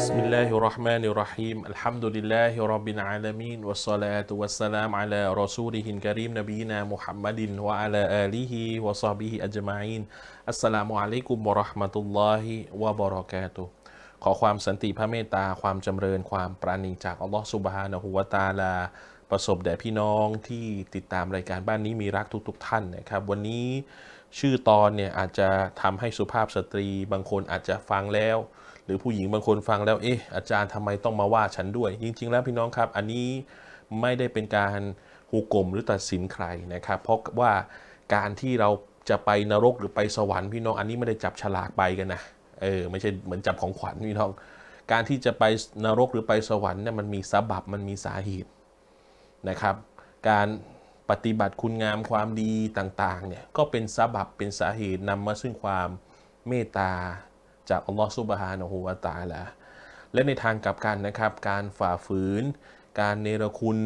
بسم الله الرحمن الرحيم الحمد لله رب العالمين والصلاة والسلام على رسوله الكريم نبينا محمد وعلى آله وصحبه أجمعين السلام عليكم ورحمة الله وبركاته ขอความสันติพระเมตตา ความจำเริญความปราณีจากอัลลอฮฺสุบฮานะฮูวาตาลาประสบแด่พี่น้องที่ติดตามรายการ บ้านนี้มีรักทุก ๆ ท่านนะครับวันนี้ชื่อตอนเนี่ยอาจจะทำให้สุภาพสตรีบางคนอาจจะฟังแล้ว หรือผู้หญิงบางคนฟังแล้ว เอ๊ะอาจารย์ทำไมต้องมาว่าฉันด้วยจริง ๆ แล้วพี่น้องครับ อันนี้ไม่ได้เป็นการหุกกลมหรือตัดสินใครนะครับ เพราะว่าการที่เราจะไปนรกหรือไปสวรรค์พี่น้อง อันนี้ไม่ได้จับฉลากไปกันนะเออไม่ใช่เหมือนจับของขวัญพี่น้อง การที่จะไปนรกหรือไปสวรรค์เนี่ยมันมีสาบับมันมีสาเหตุนะครับ การปฏิบัติคุณงามความดีต่าง ๆ เนี่ย ก็เป็น สาบับ เป็นสาเหตุนำมาซึ่งความเมตตาจากอัลลอฮฺซุบฮานะฮูวาตาละและในทางกลับกันนะครับการฝ่าฝืนการเนรคุณ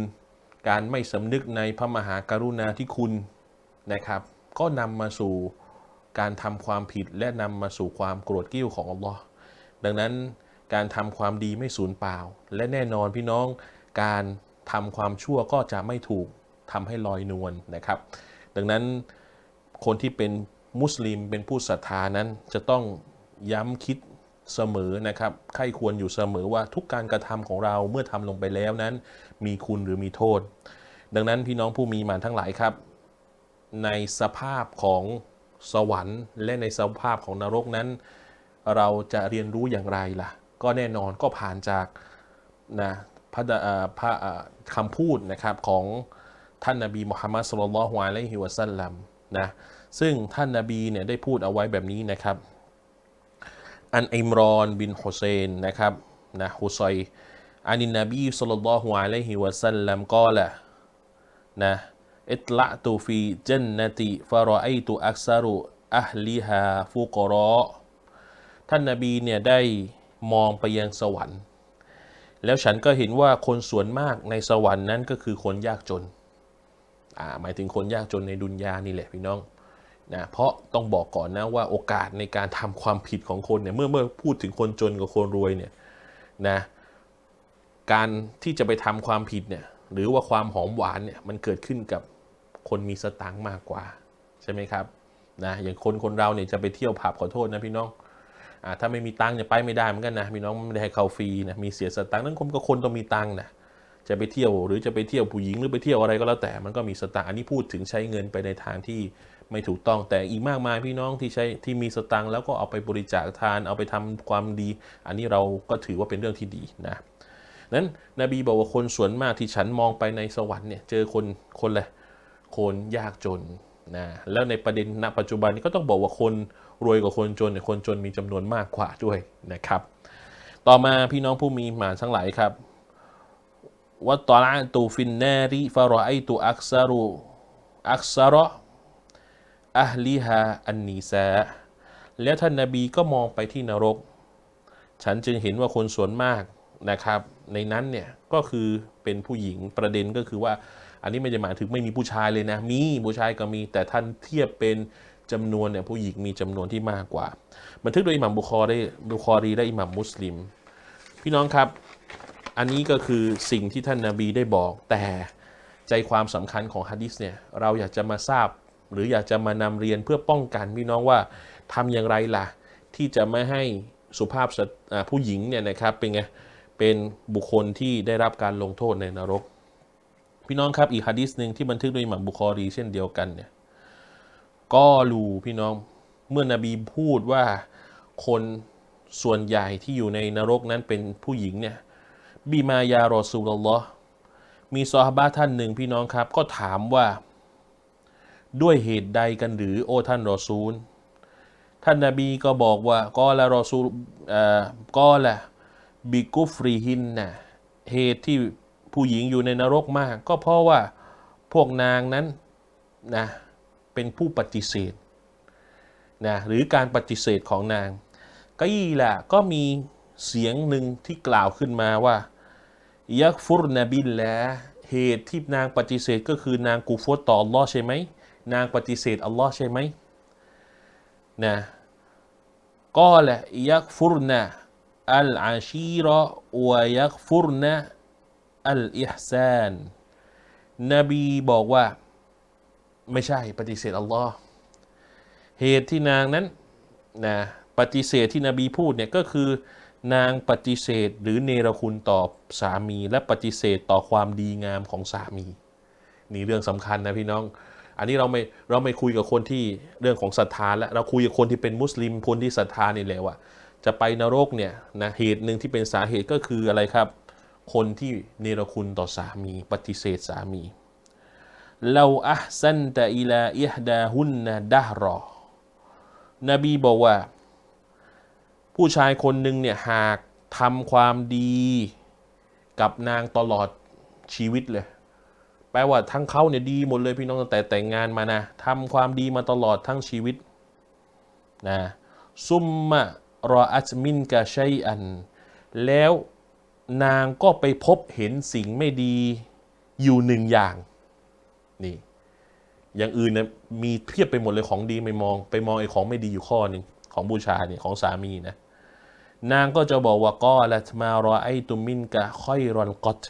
การไม่สำนึกในพระมหากรุณาธิคุณนะครับ ก็นำมาสู่การทำความผิดและนำมาสู่ความโกรธกิ้วของอัลลอฮ์ดังนั้นการทำความดีไม่สูญเปล่า และแน่นอนพี่น้องการทำความชั่วก็จะไม่ถูกทำให้ลอยนวลนนะครับ ดังนั้นคนที่เป็นมุสลิมเป็นผู้ศรัทธานั้นจะต้องย้ำคิดเสมอนะครับใครควรอยู่เสมอว่าทุกการกระทำของเราเมื่อทำลงไปแล้วนั้นมีคุณหรือมีโทษ ดังนั้นพี่น้องผู้มีมานทั้งหลายครับ ในสภาพของสวรรค์ และในสภาพของนรกนั้น เราจะเรียนรู้อย่างไรล่ะ ก็แน่นอนก็ผ่านจากนะพระะคำพูดนะครับของท่านนาบีมุฮัมมัดสุลลัลฮวาไลฮิวะซัลลัมนะ ซึ่งท่านนาบีเนี่ยได้พูดเอาไว้แบบนี้นะครับ อันอิมรอนบินฮุเซนนะครับนะฮุซอยอันินนบีสุลลัลฮวาไลฮิวะซัลลัมกล่าวนะอิตละตูฟีเจนนติฟารอไอตุอักซารุอัลลิฮาฟุกรอ ท่านนาบีเนี่ยได้มองไปยังสวรรค์ แล้วฉันก็เห็นว่าคนส่วนมากในสวรรค์นั้นก็คือคนยากจนหมายถึงคนยากจนในดุนยานี่แหละพี่น้องนะเพราะต้องบอกก่อนนะว่าโอกาสในการทำความผิดของคนเนี่ยเมื่อเมื่อพูดถึงคนจนกับคนรวยเนี่ยนะการที่จะไปทำความผิดเนี่ยหรือว่าความหอมหวานเนี่ยมันเกิดขึ้นกับคนมีสตางค์มากกว่าใช่ไหมครับนะอย่างคนคนเราเนี่ยจะไปเที่ยวผับขอโทษนะพี่น้องอ่าถ้าไม่มีตังค์จะไปไม่ได้เหมือนกันนะพี่น้องไม่ได้ให้เขาฟรีนะมีเสียสตางค์นั่นคนก็คนต้องมีตังค์นะจะไปเที่ยวหรือจะไปเที่ยวผู้หญิงหรือไปเที่ยวอะไรก็แล้วแต่มันก็มีสตางค์อันนี้พูดถึงใช้เงินไปในทางที่ไม่ถูกต้องแต่อีกมากมายพี่น้องที่ใช้ที่มีสตางค์แล้วก็เอาไปบริจาคทานเอาไปทำความดี อันนี้เราก็ถือว่าเป็นเรื่องที่ดีนะนั้นนบีบอกว่าคนส่วนมากที่ฉันมองไปในสวรรค์เนี่ยเจอคนคนแหละคนยากจนนะแล้วในประเด็นณปัจจุบันนี้ก็ต้องบอกว่าคนรวยกว่าคนจนเนี่ยคนจนมีจำนวนมากกว่าด้วยนะครับ ต่อมาพี่น้องผู้มีหมาทั้งหลายครับวัตตลาตูฟินนารีฟารอไอตูอักซารุอักซารออัลลิฮาอันนีซาแล้วท่านนาบี ก็มองไปที่นรก ฉันจึงเห็นว่าคนส่วนมากนะครับ ในนั้นเนี่ย ก็คือเป็นผู้หญิง ประเด็นก็คือว่า อันนี้ ไม่ได้หมายถึงไม่มีผู้ชายเลยนะ มีผู้ชายก็มี แต่ท่านเทียบเป็นจำนวนเนี่ยผู้หญิงมีจำนวนที่มากกว่า บันทึกโดยอิหมัมบุคอรีบุคอรีและอิหมัมมุสลิม พี่น้องครับอันนี้ก็คือสิ่งที่ท่านนาบีได้บอก แต่ใจความสำคัญของฮะดิษเนี่ย เราอยากจะมาทราบ หรืออยากจะมานำเรียนเพื่อป้องกันพี่น้องว่าทำอย่างไรล่ะ ที่จะไม่ให้สุภาพผู้หญิงเนี่ยนะครับเป็นไง เป็นบุคคลที่ได้รับการลงโทษในนรก พี่น้องครับอีกฮะดิษหนึ่งที่บันทึกโดยหมัมบุคอรีเช่นเดียวกันเนี่ยก็ลูพี่น้องเมื่อนบีพูดว่าคนส่วนใหญ่ที่อยู่ในนรกนั้นเป็นผู้หญิงเนี่ยบิมายารอสูลลอฮ์มีซอฮาบะท่านหนึ่งพี่น้องครับ ก็ถามว่าด้วยเหตุใดกันหรือโอ้ท่านรอซูล ท่านนาบีก็บอกว่าก็ละรอซูลก็ละบิกุฟรีฮินนะเหตุที่ผู้หญิงอยู่ในนรกมาก ก็เพราะว่าพวกนางนั้นนะเป็นผู้ปฏิเสธนะหรือการปฏิเสธของนางก็ยี่แหละก็มีเสียงหนึ่งที่กล่าวขึ้นมาว่ายักฟุรนบิลละเหตุที่นางปฏิเสธก็คือนางกูฟตต่ออัลลอฮ์ใช่ไหมนางปฏิเสธอัลลอฮ์ใช่ไหมนะก็แหละยักฟุรนะอัลอาชีระวยักฟุรนะอัลอิฮซานนบีบอกว่าไม่ใช่ปฏิเสธอัลลอฮ์เหตุที่นางนั้นนะปฏิเสธที่นบีพูดเนี่ยก็คือนางปฏิเสธหรือเนรคุณต่อสามีและปฏิเสธต่อความดีงามของสามี นี่เรื่องสำคัญนะพี่น้อง อันนี้เราไม่เราไม่คุยกับคนที่เรื่องของศรัทธาและเราคุยกับคนที่เป็นมุสลิมคนที่ศรัทธานี่แหละว่า จะไปนรกเนี่ยนะเหตุหนึ่งที่เป็นสาเหตุก็คืออะไรครับ คนที่เนรคุณต่อสามี ปฏิเสธสามี เราอัซันตะอิลาอิฮดาฮุนนะดะรอ นบีบอกว่าผู้ชายคนหนึ่งเนี่ยหากทำความดีกับนางตลอดชีวิตเลยแปลว่า ทั้งเขาเนี่ยดีหมดเลยพี่น้องตั้งแต่แต่งงานมานะทำความดีมาตลอดทั้งชีวิตนะซุมมะรออัจมินกะชัยอัน แล้วนางก็ไปพบเห็นสิ่งไม่ดีอยู่หนึ่งอย่างนี่อย่างอื่นนะมีเพียบไปหมดเลยของดีไม่มอง ไปมองไอ้ของไม่ดีอยู่ข้อนึ่งของบูชาเนี่ยของสามีนะนางก็จะบอกว่าก็ละมารอไอตุมินกะค่อยรอนกอต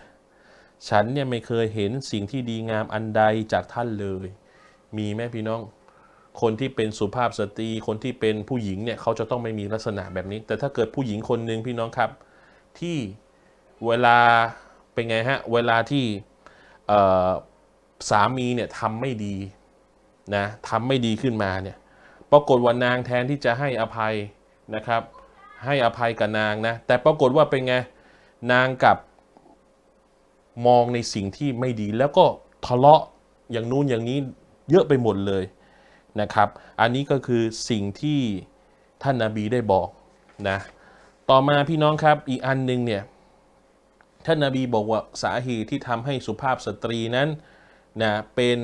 ฉันเนี่ยไม่เคยเห็นสิ่งที่ดีงามอันใดจากท่านเลย มีไหมพี่น้อง คนที่เป็นสุภาพสตรี คนที่เป็นผู้หญิงเนี่ยเขาจะต้องไม่มีลักษณะแบบนี้ แต่ถ้าเกิดผู้หญิงคนหนึ่งพี่น้องครับ ที่เวลาเป็นไงฮะ เวลาที่สามีเนี่ยทำไม่ดีนะทำไม่ดีขึ้นมาเนี่ย ปรากฏว่านางแทนที่จะให้อภัยนะครับให้อภัยกับนาง นะ แต่ปรากฏว่าเป็นไงนางกับมองในสิ่งที่ไม่ดี แล้วก็ทะเลาะอย่างนู้นอย่างนี้เยอะไปหมดเลยนะครับ อันนี้ก็คือสิ่งที่ท่านนาบีได้บอกนะ ต่อมาพี่น้องครับอีกอันหนึ่งเนี่ย ท่านนาบีบอกว่าสาเหตุที่ทำให้สุภาพสตรีนั้น นะ เป็น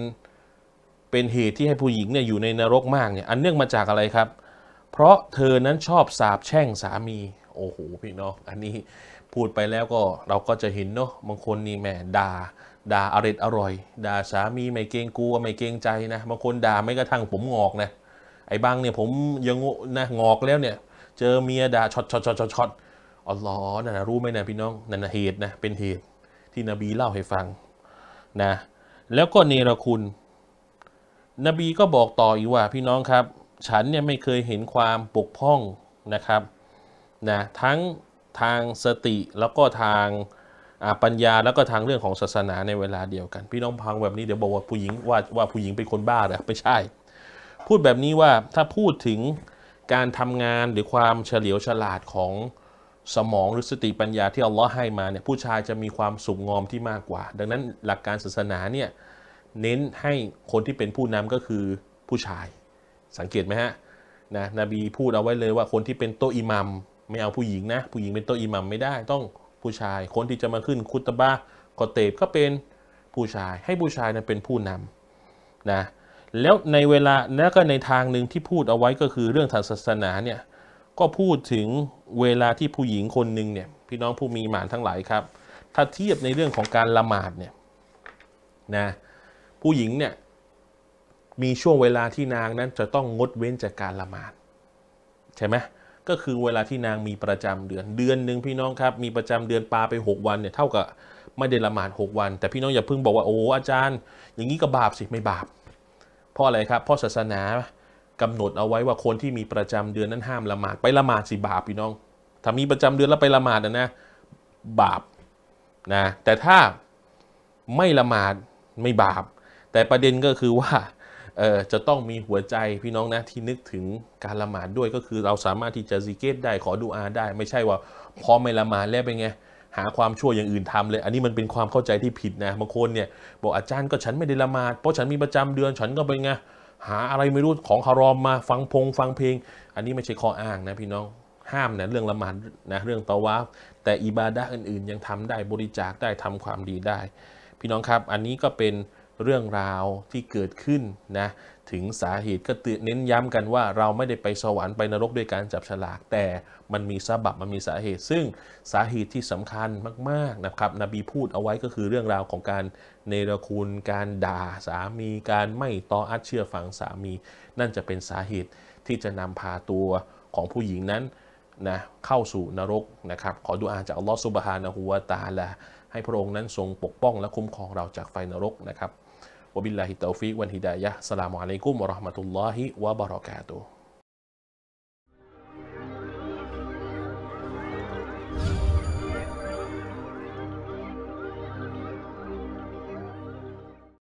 เป็นเหตุที่ให้ผู้หญิงเนี่ยอยู่ในนรกมากเนี่ย อันเนื่องมาจากอะไรครับเพราะเธอนั้นชอบสาบแช่งสามี โอ้โหพี่น้องอันนี้พูดไปแล้วก็เราก็จะเห็นเนาะบางคนนี่แม่ด่าด่าอริดอร่อย ด่าสามีไม่เกรงกลัวไม่เกรงใจนะบางคนด่าไม่กระทั่งผมงอกนะไอ้บางเนี่ยผมยังนะงอกแล้วเนี่ย เจอเมียด่าช็อตช็อตช็อตช็อตอัลลอฮ์นั่นนะรู้ไหมนะพี่น้องนั่นนะเหตุนะเป็นเหตุ ที่นบีเล่าให้ฟังนะ แล้วก็เนรคุณ นบีก็บอกต่ออีกว่า พี่น้องครับฉันเนี่ยไม่เคยเห็นความปกพ้องนะครับนะทั้งทางสติแล้วก็ทางปัญญาแล้วก็ทางเรื่องของศาสนาในเวลาเดียวกัน พี่น้องพังแบบนี้เดี๋ยวบอกว่าผู้หญิงว่าว่าผู้หญิงเป็นคนบ้าหรอไม่ใช่ พูดแบบนี้ว่าถ้าพูดถึงการทำงานหรือความเฉลียวฉลาดของสมองหรือสติปัญญาที่อัลลอฮ์ให้มาเนี่ยผู้ชายจะมีความสุขงอมที่มากกว่า ดังนั้นหลักการศาสนาเนี่ยเน้นให้คนที่เป็นผู้นำก็คือผู้ชายสังเกตไหมฮะ นะนบีพูดเอาไว้เลยว่าคนที่เป็นโตอิมัมไม่เอาผู้หญิงนะ ผู้หญิงเป็นโตอิมัมไม่ได้ต้องผู้ชาย คนที่จะมาขึ้นคุตบะกอเตบก็เป็นผู้ชายให้ผู้ชายนั้นเป็นผู้นำนะแล้วในเวลาแล้วก็ในทางหนึ่งที่พูดเอาไว้ก็คือเรื่องทางศาสนาเนี่ย ก็พูดถึงเวลาที่ผู้หญิงคนหนึ่งเนี่ยพี่น้องผู้มีหมานทั้งหลายครับ ถ้าเทียบในเรื่องของการละหมาดเนี่ยนะผู้หญิงเนี่ยมีช่วงเวลาที่นางนั้น จะต้องงดเว้นจากการละหมาด ใช่ไหมก็คือเวลาที่นางมีประจำเดือน เดือนหนึ่งพี่น้องครับ มีประจำเดือนปลาไป 6 วันเนี่ยเท่ากับไม่ได้ละหมาด 6 วัน แต่พี่น้องอย่าเพิ่งบอกว่าโอ้อาจารย์ อย่างนี้ก็บาปสิไม่บาป เพราะอะไรครับเพราะศาสนากำหนดเอาไว้ว่าคนที่มีประจำเดือนนั้นห้ามละหมาดไปละหมาดสิบาป พี่น้องถ้ามีประจำเดือนแล้วไปละหมาดนะนะ บาปนะแต่ถ้าไม่ละหมาดไม่บาป แต่ประเด็นก็คือว่าจะต้องมีหัวใจพี่น้องนะที่นึกถึงการละหมาดด้วยก็คือเราสามารถที่จะซิกเกตได้ขอดูอาได้ ไม่ใช่ว่าพอไม่ละหมาดแล้วเป็นไงหาความชั่วอย่างอื่นทำเลย อันนี้มันเป็นความเข้าใจที่ผิดนะบางคนเนี่ย บอกอาจารย์ก็ฉันไม่ได้ละหมาด เพราะฉันมีประจำเดือนฉันก็เป็นไง หาอะไรไม่รู้ ของคารอมมาฟังพงฟังเพลง อันนี้ไม่ใช่ข้ออ้างนะพี่น้องห้ามนะเรื่องละหมาดนะเรื่องตะวาฟแต่อิบาดะอื่นๆ ยังทำได้บริจาคได้ทำความดีได้ พี่น้องครับอันนี้ก็เป็นเรื่องราวที่เกิดขึ้นนะ ถึงสาเหตุก็เน้นย้ำกันว่า เราไม่ได้ไปสวรรค์ไปนรกด้วยการจับฉลาก แต่มันมีสาบับมันมีสาเหตุ ซึ่งสาเหตุที่สำคัญมากๆนะครับ นบีพูดเอาไว้ก็คือเรื่องราวของการ เนรคุณการด่าสามีการไม่ต่ออัดเชื่อฟังสามี นั่นจะเป็นสาเหตุที่จะนำพาตัวของผู้หญิงนั้นนะเข้าสู่นรกนะครับ ขอดูอาจากอัลลอฮฺสุบฮานะฮูวาตาละให้พระองค์นั้นทรงปกป้อง และคุ้มครองเราจากไฟนรกนะครับ وبالله التوفيق والهداية السلام عليكم ورحمة الله وبركاته